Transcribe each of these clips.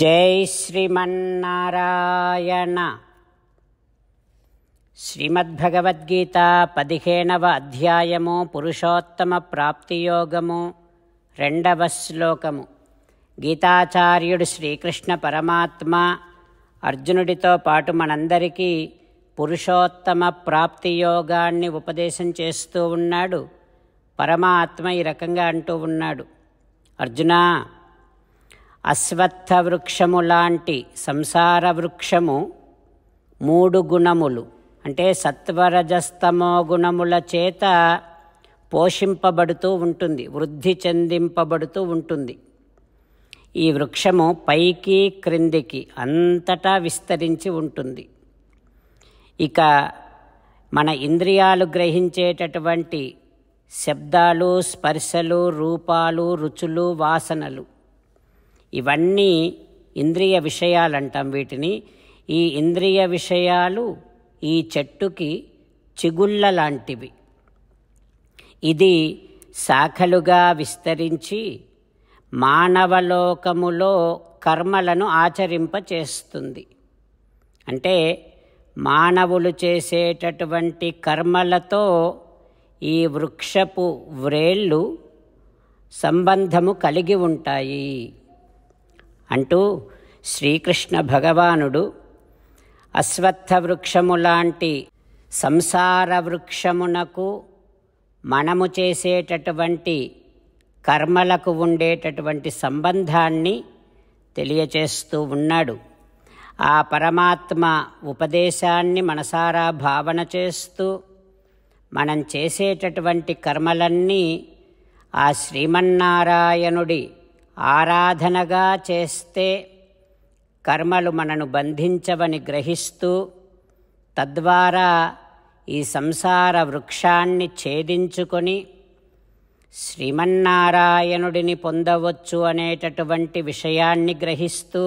జై శ్రీమన్నారాయణ శ్రీమద్భగవద్గీత పదిహేనవ అధ్యాయము పురుషోత్తమ ప్రాప్తియోగము రెండవ శ్లోకము గీతాచార్యుడు శ్రీకృష్ణ పరమాత్మ అర్జునుడితో పాటు మనందరికీ పురుషోత్తమ ప్రాప్తి యోగాన్ని ఉపదేశం చేస్తూ ఉన్నాడు పరమాత్మ ఈ రకంగా అంటూ ఉన్నాడు అర్జునా అశ్వత్థ వృక్షము లాంటి సంసార వృక్షము మూడు గుణములు అంటే సత్వరజస్తమో గుణముల చేత పోషింపబడుతూ ఉంటుంది వృద్ధి చెందింపబడుతూ ఉంటుంది ఈ వృక్షము పైకి క్రిందికి అంతటా విస్తరించి ఉంటుంది ఇక మన ఇంద్రియాలు గ్రహించేటటువంటి శబ్దాలు స్పర్శలు రూపాలు రుచులు వాసనలు ఇవన్నీ ఇంద్రియ విషయాలు అంటాం వీటిని ఈ ఇంద్రియ విషయాలు ఈ చెట్టుకి చిగుళ్ళ లాంటివి ఇది శాఖలుగా విస్తరించి మానవలోకములో కర్మలను ఆచరింపచేస్తుంది అంటే మానవులు చేసేటటువంటి కర్మలతో ఈ వృక్షపు వ్రేళ్ళు సంబంధము కలిగి ఉంటాయి అంటూ శ్రీకృష్ణ భగవానుడు అశ్వత్థ వృక్షములాంటి సంసార వృక్షమునకు మనము చేసేటటువంటి కర్మలకు ఉండేటటువంటి సంబంధాన్ని తెలియచేస్తూ ఉన్నాడు ఆ పరమాత్మ ఉపదేశాన్ని మనసారా భావన చేస్తూ మనం చేసేటటువంటి కర్మలన్నీ ఆ శ్రీమన్నారాయణుడి ఆరాధనగా చేస్తే కర్మలు మనను బంధించవని గ్రహిస్తూ తద్వారా ఈ సంసార వృక్షాన్ని ఛేదించుకొని శ్రీమన్నారాయణుడిని పొందవచ్చు అనేటటువంటి విషయాన్ని గ్రహిస్తూ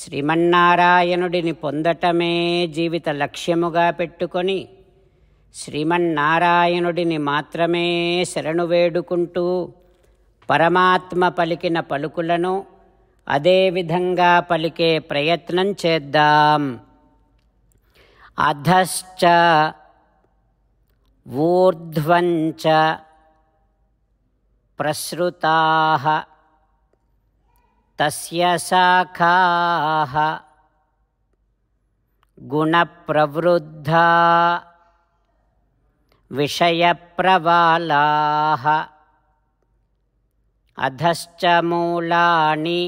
శ్రీమన్నారాయణుడిని పొందటమే జీవిత లక్ష్యముగా పెట్టుకొని శ్రీమన్నారాయణుడిని మాత్రమే శరణు వేడుకుంటూ పరమాత్మ పలికిన పలుకులను అదేవిధంగా పలికే ప్రయత్నం చేద్దాం అధశ్చ ఊర్ధ్వంచ ప్రసృతా తస్య శాఖా गुणप्रवृद्धा विषयप्रवालाः अधश्च मूलानि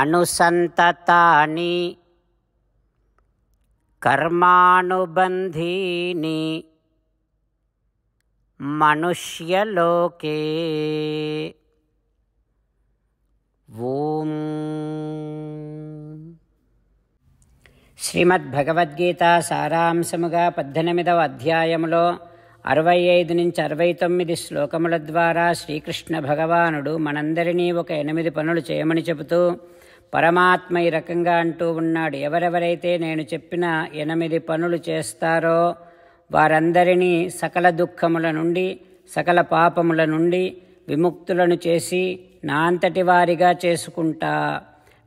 अनुसन्ततानि कर्मानुबन्धीनि मनुष्यलोके ॐ శ్రీమద్భగవద్గీత సారాంశముగా పద్దెనిమిదవ అధ్యాయములో అరవై ఐదు నుంచి అరవై తొమ్మిది శ్లోకముల ద్వారా శ్రీకృష్ణ భగవానుడు మనందరినీ ఒక ఎనిమిది పనులు చేయమని చెబుతూ పరమాత్మ ఈ రకంగా అంటూ ఉన్నాడు ఎవరెవరైతే నేను చెప్పిన ఎనిమిది పనులు చేస్తారో వారందరినీ సకల దుఃఖముల నుండి సకల పాపముల నుండి విముక్తులను చేసి నా అంతటి వారిగా చేసుకుంటా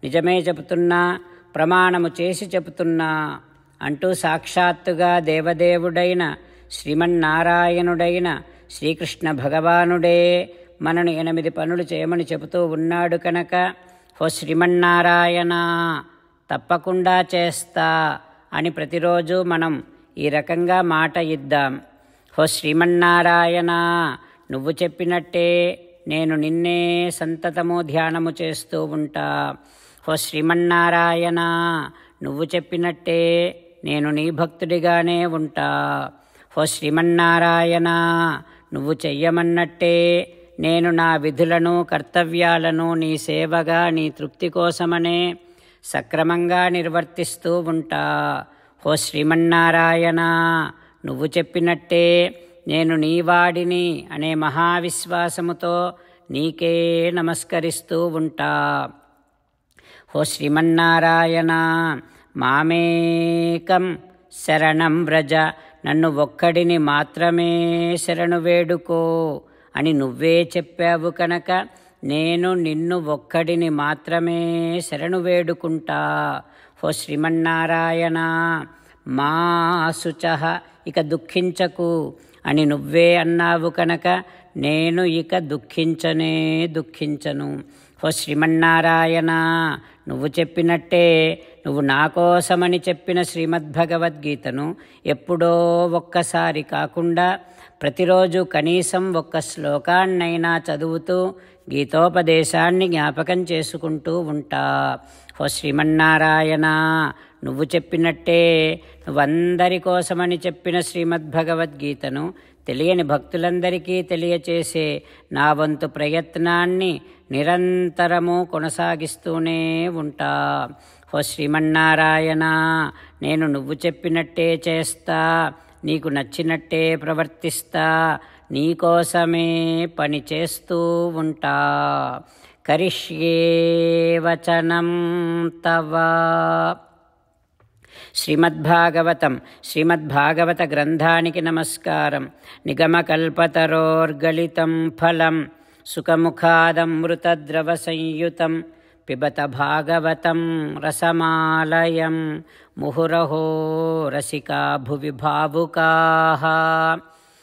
నిజమే చెబుతున్నా ప్రమాణము చేసి చెబుతున్నా అంటూ సాక్షాత్తుగా దేవదేవుడైన శ్రీమన్నారాయణుడైన శ్రీకృష్ణ భగవానుడే మనను ఎనిమిది పనులు చేయమని చెబుతూ ఉన్నాడు కనుక ఓ శ్రీమన్నారాయణ తప్పకుండా చేస్తా అని ప్రతిరోజు మనం ఈ రకంగా మాట ఇద్దాం ఓ శ్రీమన్నారాయణ నువ్వు చెప్పినట్టే నేను నిన్నే సంతతము ధ్యానము చేస్తూ ఉంటా ఓ శ్రీమన్నారాయణ నువ్వు చెప్పినట్టే నేను నీ భక్తుడిగానే ఉంటా ఓ శ్రీమన్నారాయణ నువ్వు చెయ్యమన్నట్టే నేను నా విధులను కర్తవ్యాలను నీ సేవగా నీ తృప్తి కోసమనే సక్రమంగా నిర్వర్తిస్తూ ఉంటా ఓ శ్రీమన్నారాయణ నువ్వు చెప్పినట్టే నేను నీ వాడిని అనే మహావిశ్వాసముతో నీకే నమస్కరిస్తూ ఉంటా ఓ శ్రీమన్నారాయణ మామేకం శరణం వ్రజ నన్ను ఒక్కడిని మాత్రమే శరణు వేడుకో అని నువ్వే చెప్పావు కనుక నేను నిన్ను ఒక్కడిని మాత్రమే శరణు వేడుకుంటా ఓ శ్రీమన్నారాయణ మా శుచ ఇక దుఃఖించకు అని నువ్వే అన్నావు కనుక నేను ఇక దుఃఖించనే దుఃఖించను ఓ శ్రీమన్నారాయణ నువ్వు చెప్పినట్టే నువ్వు నా కోసమని చెప్పిన శ్రీమద్భగవద్గీతను ఎప్పుడో ఒక్కసారి కాకుండా ప్రతిరోజు కనీసం ఒక్క శ్లోకాన్నైనా చదువుతూ గీతోపదేశాన్ని జ్ఞాపకం చేసుకుంటూ ఉంటా ఓ శ్రీమన్నారాయణ నువ్వు చెప్పినట్టే నువ్వందరి కోసమని చెప్పిన శ్రీమద్భగవద్గీతను తెలియని భక్తులందరికీ తెలియచేసే నా వంతు ప్రయత్నాన్ని నిరంతరము కొనసాగిస్తూనే ఉంటా ఓ శ్రీమన్నారాయణ నేను నువ్వు చెప్పినట్టే చేస్తా నీకు నచ్చినట్టే ప్రవర్తిస్తా నీకోసమే పని చేస్తూ ఉంటా కరిష్యే వచనం తవా श्रीमद्भागवतं श्रीमद्भागवतग्रन्था नमस्कारं निगमकल्पतरोर्गलितं फलं सुखमुखादं मृतद्रवसंयुतं पिबत भागवतं रसमालयं मुहुरहो रसिका भुवि भावुकाः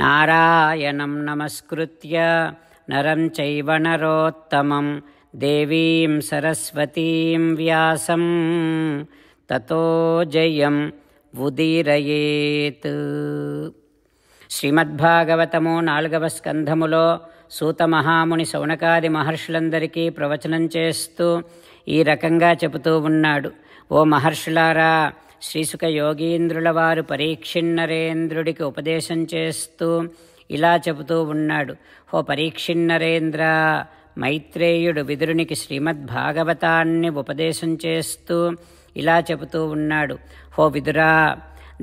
నారాయణం నమస్కృత్య నరం చైవ నరోత్తమం దేవీం సరస్వతీం వ్యాసం తతో జయం ఉదీరయేత్ శ్రీమద్భాగవతము నాలుగవ స్కంధములో సూత మహాముని శౌనకాది మహర్షులందరికీ ప్రవచనం చేస్తూ ఈ రకంగా చెబుతూ ఉన్నాడు ఓ మహర్షులారా శ్రీసుక యోగీంద్రుల వారు పరీక్షిన్నరేంద్రుడికి ఉపదేశం చేస్తూ ఇలా చెబుతూ ఉన్నాడు ఓ పరీక్షిన్నరేంద్ర మైత్రేయుడు విదురునికి శ్రీమద్భాగవతాన్ని ఉపదేశం చేస్తూ ఇలా చెబుతూ ఉన్నాడు హో విదురా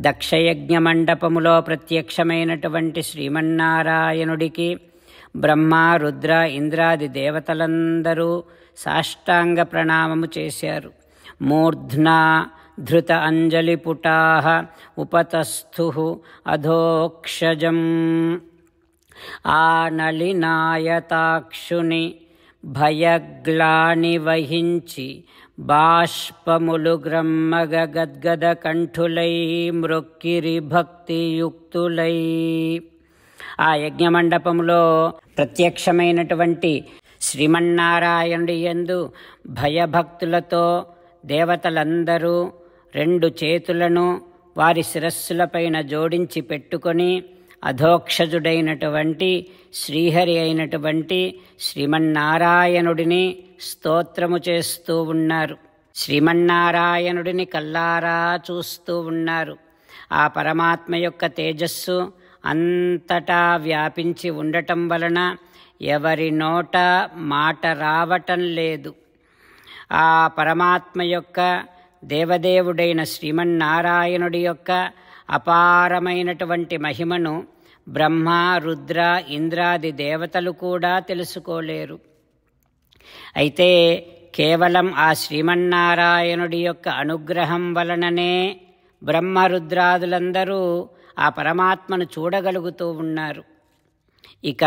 దక్షయజ్ఞ మండపములో ప్రత్యక్షమైనటువంటి శ్రీమన్నారాయణుడికి బ్రహ్మ రుద్ర ఇంద్రాది దేవతలందరూ సాష్టాంగ ప్రణామము చేశారు మూర్ధ్నా ధృత धृत अञ्जलिपुटाः అధోక్షజం ఆ నలినాయతాక్షుని భయగ్లాని వహించి బాష్పములు గ్రమ్మగ గద్గద కంఠులై మృక్కిరి భక్తియుక్తులై ఆ యజ్ఞమండపంలో ప్రత్యక్షమైనటువంటి శ్రీమన్నారాయణుడి ఎందు భయభక్తులతో దేవతలందరూ రెండు చేతులను వారి శిరస్సులపైన జోడించి పెట్టుకొని అధోక్షజుడైనటువంటి శ్రీహరి అయినటువంటి శ్రీమన్నారాయణుడిని స్తోత్రము చేస్తూ ఉన్నారు శ్రీమన్నారాయణుడిని కల్లారా చూస్తూ ఉన్నారు ఆ పరమాత్మ యొక్క తేజస్సు అంతటా వ్యాపించి ఉండటం వలన ఎవరి నోట మాట రావటం లేదు ఆ పరమాత్మ యొక్క దేవదేవుడైన శ్రీమన్నారాయణుడి యొక్క అపారమైనటువంటి మహిమను బ్రహ్మ రుద్ర ఇంద్రాది దేవతలు కూడా తెలుసుకోలేరు అయితే కేవలం ఆ శ్రీమన్నారాయణుడి యొక్క అనుగ్రహం వలననే బ్రహ్మ రుద్రాదులందరూ ఆ పరమాత్మను చూడగలుగుతూ ఉన్నారు ఇక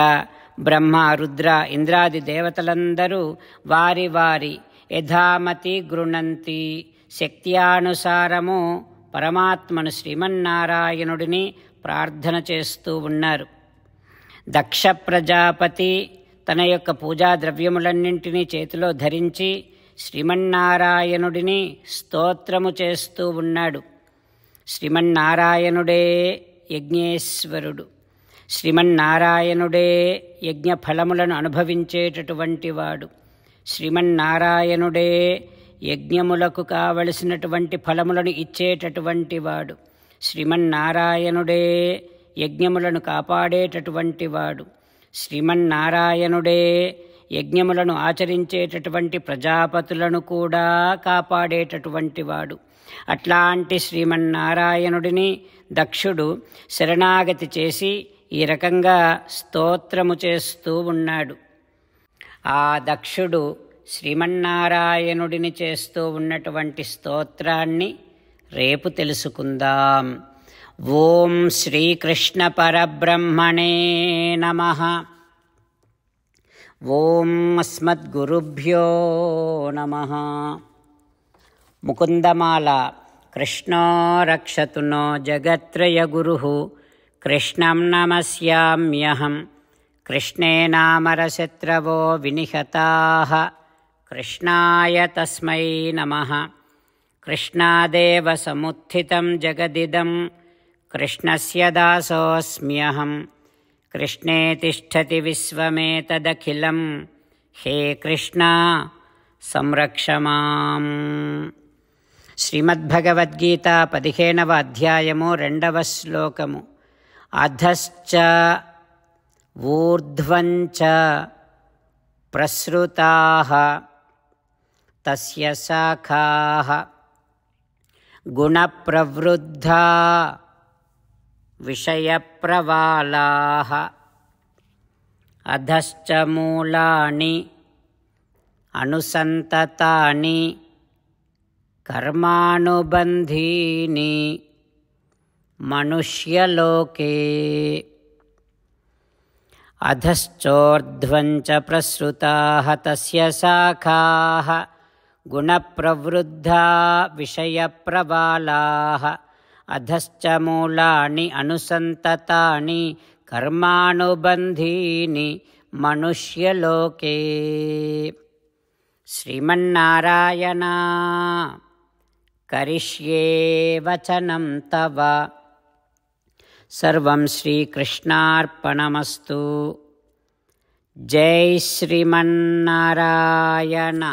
బ్రహ్మ రుద్ర ఇంద్రాది దేవతలందరూ వారి వారి యథామతి గృణంతి శక్త్యానుసారము పరమాత్మను శ్రీమన్నారాయణుడిని ప్రార్థన చేస్తూ ఉన్నారు దక్ష ప్రజాపతి తన యొక్క పూజా ద్రవ్యములన్నింటినీ చేతిలో ధరించి శ్రీమన్నారాయణుడిని స్తోత్రము చేస్తూ ఉన్నాడు శ్రీమన్నారాయణుడే యజ్ఞేశ్వరుడు శ్రీమన్నారాయణుడే యజ్ఞ ఫలములను అనుభవించేటటువంటి వాడు శ్రీమన్నారాయణుడే యజ్ఞములకు కావలసినటువంటి ఫలములను ఇచ్చేటటువంటి వాడు శ్రీమన్నారాయణుడే యజ్ఞములను కాపాడేటటువంటి వాడు శ్రీమన్నారాయణుడే యజ్ఞములను ఆచరించేటటువంటి ప్రజాపతులను కూడా కాపాడేటటువంటి వాడు అట్లాంటి శ్రీమన్నారాయణుడిని దక్షుడు శరణాగతి చేసి ఈ రకంగా స్తోత్రము చేస్తూ ఉన్నాడు ఆ దక్షుడు శ్రీమన్నారాయణుడిని చేస్తూ ఉన్నటువంటి స్తోత్రాన్ని రేపు తెలుసుకుందాం ఓం శ్రీకృష్ణ పరబ్రహ్మణే నమ ఓం అస్మద్గురుభ్యో నమ ముకుందమాల కృష్ణో రక్షతునో జగత్రయ గురు కృష్ణం నమస్యామ్యహం కృష్ణేనామరశత్రవో వినిహతా कृष्णाय तस्मै नमः कृष्णादेव समुत्थितं जगदिदं कृष्णस्य दासोऽस्म्यहं कृष्णे ठति विश्वमेतदखिलं हे कृष्ण संरक्ष माम् श्रीमद्भगवद्गीता पदिहेनव अध्यायमु रण्डव श्लोकमु अधश्च ऊर्ध्वञ्च प्रसृताः तस्य शाखाः गुणप्रवृद्धा विषयप्रवालाः अधश्च मूलानि अनुसन्ततानि कर्मानुबन्धीनि मनुष्यलोके अधश्चोर्ध्वञ्च प्रसृताः तस्य शाखाः गुणप्रवृद्धा विषयप्रबालाः अधश्च मूलानि अनुसन्ततानि कर्मानुबन्धीनि मनुष्यलोके श्रीमन्नारायणा करिष्ये वचनं तव सर्वं श्रीकृष्णार्पणमस्तु जय श्रीमन्नारायण